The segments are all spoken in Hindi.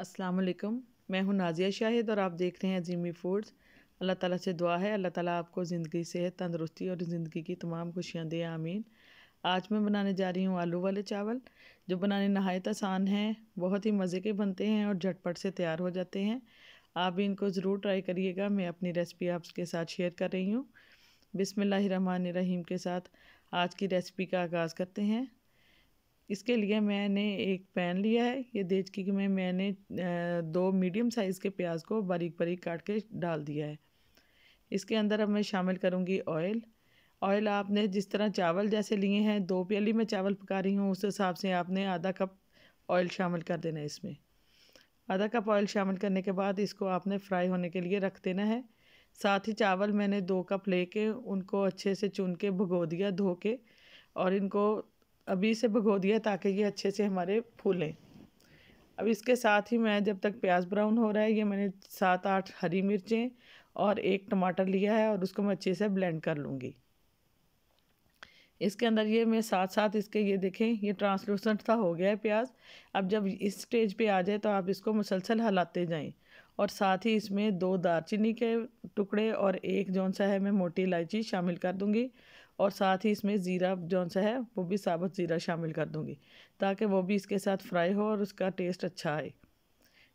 अस्सलाम मैं हूं नाजिया शाहिद और आप देख रहे हैं अजीमी फूड्स अल्लाह ताला से दुआ है अल्लाह ताला आपको ज़िंदगी सेहत तंदरुस्ती और ज़िंदगी की तमाम खुशियाँ दे आमीन आज मैं बनाने जा रही हूँ आलू वाले चावल जो बनाने नहायत आसान हैं बहुत ही मज़े के बनते हैं और झटपट से तैयार हो जाते हैं आप भी इनको ज़रूर ट्राई करिएगा मैं अपनी रेसिपी आपके साथ शेयर कर रही हूँ बिसमीम के साथ आज की रेसिपी का आगाज़ करते हैं इसके लिए मैंने एक पैन लिया है ये के मैं मैंने दो मीडियम साइज़ के प्याज को बारीक बारीक काट के डाल दिया है इसके अंदर अब मैं शामिल करूँगी ऑयल ऑयल आपने जिस तरह चावल जैसे लिए हैं दो प्याली में चावल पका रही हूँ उस हिसाब से आपने आधा कप ऑयल शामिल कर देना है इसमें आधा कप ऑयल शामिल करने के बाद इसको आपने फ्राई होने के लिए रख देना है साथ ही चावल मैंने दो कप लेके उनको अच्छे से चुन के भगो दिया धो के और इनको अभी इसे भगो दिया ताकि ये अच्छे से हमारे फूलें अब इसके साथ ही मैं जब तक प्याज ब्राउन हो रहा है ये मैंने सात आठ हरी मिर्चें और एक टमाटर लिया है और उसको मैं अच्छे से ब्लेंड कर लूँगी इसके अंदर ये मैं साथ साथ इसके ये देखें ये ट्रांसलूसेंट सा हो गया है प्याज अब जब इस स्टेज पे आ जाए तो आप इसको मुसलसल हलाते जाएं और साथ ही इसमें दो दारचीनी के टुकड़े और एक जौन सा है मैं मोटी इलायची शामिल कर दूंगी और साथ ही इसमें ज़ीरा जौन सा है वो भी साबुत ज़ीरा शामिल कर दूँगी ताकि वो भी इसके साथ फ्राई हो और उसका टेस्ट अच्छा आए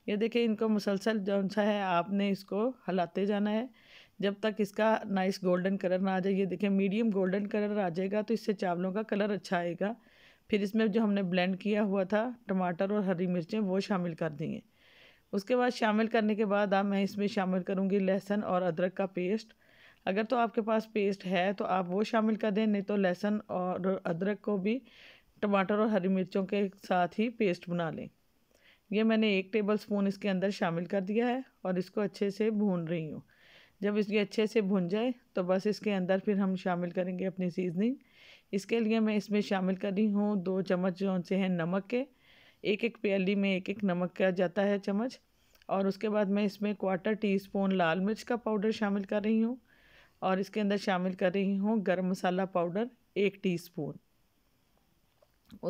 ये देखें इनको मुसलसल जौन सा है आपने इसको हलाते जाना है जब तक इसका नाइस गोल्डन कलर ना आ जाए ये देखें मीडियम गोल्डन कलर आ जाएगा तो इससे चावलों का कलर अच्छा आएगा फिर इसमें जो हमने ब्लेंड किया हुआ था टमाटर और हरी मिर्चें वो शामिल कर देंगे उसके बाद शामिल करने के बाद अब मैं इसमें शामिल करूँगी लहसुन और अदरक का पेस्ट अगर तो आपके पास पेस्ट है तो आप वो शामिल कर दें नहीं तो लहसुन और अदरक को भी टमाटर और हरी मिर्चों के साथ ही पेस्ट बना लें ये मैंने एक टेबल स्पून इसके अंदर शामिल कर दिया है और इसको अच्छे से भून रही हूँ जब इसके अच्छे से भुन जाए तो बस इसके अंदर फिर हम शामिल करेंगे अपनी सीजनिंग इसके लिए मैं इसमें शामिल कर रही हूँ दो चम्मच जो से हैं नमक के एक एक प्याली में एक एक नमक का जाता है चम्मच और उसके बाद मैं इसमें क्वार्टर टी स्पून लाल मिर्च का पाउडर शामिल कर रही हूँ और इसके अंदर शामिल कर रही हूँ गर्म मसाला पाउडर एक टीस्पून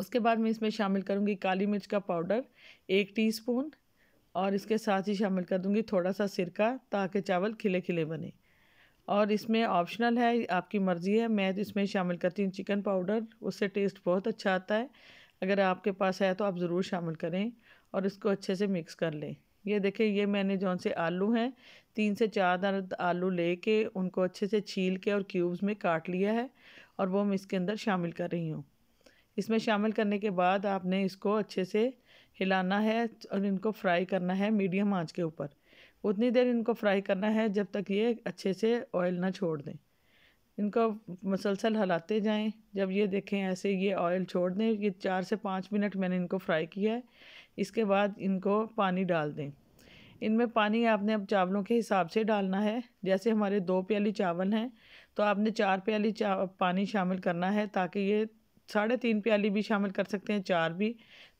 उसके बाद मैं इसमें शामिल करूँगी काली मिर्च का पाउडर एक टीस्पून और इसके साथ ही शामिल कर दूँगी थोड़ा सा सिरका ताकि चावल खिले खिले बने और इसमें ऑप्शनल है आपकी मर्ज़ी है मैं इसमें शामिल करती हूँ चिकन पाउडर उससे टेस्ट बहुत अच्छा आता है अगर आपके पास है तो आप ज़रूर शामिल करें और इसको अच्छे से मिक्स कर लें ये देखें ये मैंने जौन से आलू हैं तीन से चार दर आलू लेके उनको अच्छे से छील के और क्यूब्स में काट लिया है और वो मैं इसके अंदर शामिल कर रही हूँ इसमें शामिल करने के बाद आपने इसको अच्छे से हिलाना है और इनको फ्राई करना है मीडियम आंच के ऊपर उतनी देर इनको फ्राई करना है जब तक ये अच्छे से ऑयल ना छोड़ दें इनको मसलसल हिलाते जाएं जब ये देखें ऐसे ये ऑयल छोड़ दें ये चार से पाँच मिनट मैंने इनको फ्राई किया है इसके बाद इनको पानी डाल दें इनमें पानी आपने अब चावलों के हिसाब से डालना है जैसे हमारे दो प्याली चावल हैं तो आपने चार प्याली चा पानी शामिल करना है ताकि ये साढ़े तीन प्याली भी शामिल कर सकते हैं चार भी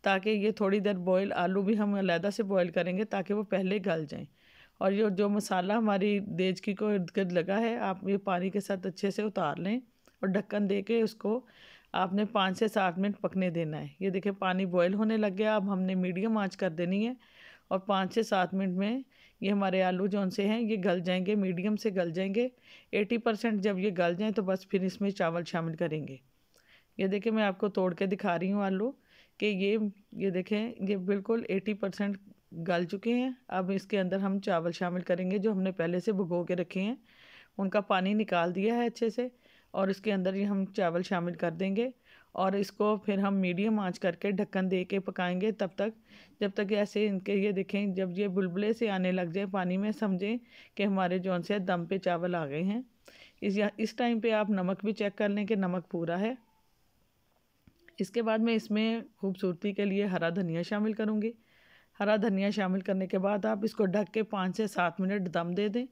ताकि ये थोड़ी देर बॉयल आलू भी हम अलहदा से बॉयल करेंगे ताकि वो पहले गल जाएँ और ये जो मसाला हमारी देज की को इर्द गिर्द लगा है आप ये पानी के साथ अच्छे से उतार लें और ढक्कन दे के उसको आपने पाँच से सात मिनट पकने देना है ये देखिए पानी बॉयल होने लग गया अब हमने मीडियम आँच कर देनी है और पाँच से सात मिनट में ये हमारे आलू जौन से हैं ये गल जाएंगे मीडियम से गल जाएंगे एटी परसेंट जब ये गल जाएँ तो बस फिर इसमें चावल शामिल करेंगे ये देखें मैं आपको तोड़ के दिखा रही हूँ आलू कि ये ये देखें ये बिल्कुल एटी परसेंट गल चुके हैं अब इसके अंदर हम चावल शामिल करेंगे जो हमने पहले से भुगो के रखे हैं उनका पानी निकाल दिया है अच्छे से और इसके अंदर ही हम चावल शामिल कर देंगे और इसको फिर हम मीडियम आंच करके ढक्कन दे के पकाएंगे तब तक जब तक ऐसे इनके ये देखें जब ये बुलबुले से आने लग जाए पानी में समझें कि हमारे जौन से दम पे चावल आ गए हैं इस या इस टाइम पे आप नमक भी चेक कर लें कि नमक पूरा है इसके बाद मैं इसमें खूबसूरती के लिए हरा धनिया शामिल करूँगी हरा धनिया शामिल करने के बाद आप इसको ढक के पाँच से सात मिनट दम दे दें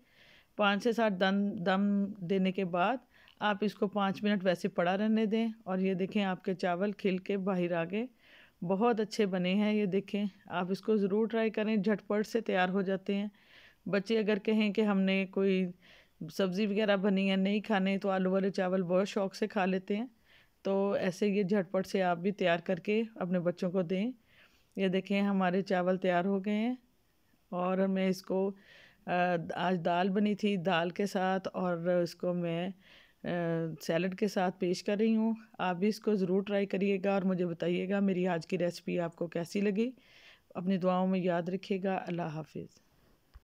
पाँच से सात दम दम देने के बाद आप इसको पाँच मिनट वैसे पड़ा रहने दें और ये देखें आपके चावल खिल के बाहर आ गए बहुत अच्छे बने हैं ये देखें आप इसको ज़रूर ट्राई करें झटपट से तैयार हो जाते हैं बच्चे अगर कहें कि हमने कोई सब्ज़ी वगैरह बनी है नहीं खाने तो आलू वाले चावल बहुत शौक से खा लेते हैं तो ऐसे ये झटपट से आप भी तैयार करके अपने बच्चों को दें ये देखें हमारे चावल तैयार हो गए हैं और मैं इसको आज दाल बनी थी दाल के साथ और इसको मैं सैलड के साथ पेश कर रही हूँ आप भी इसको ज़रूर ट्राई करिएगा और मुझे बताइएगा मेरी आज की रेसिपी आपको कैसी लगी अपनी दुआओं में याद रखिएगा अल्लाह हाफिज़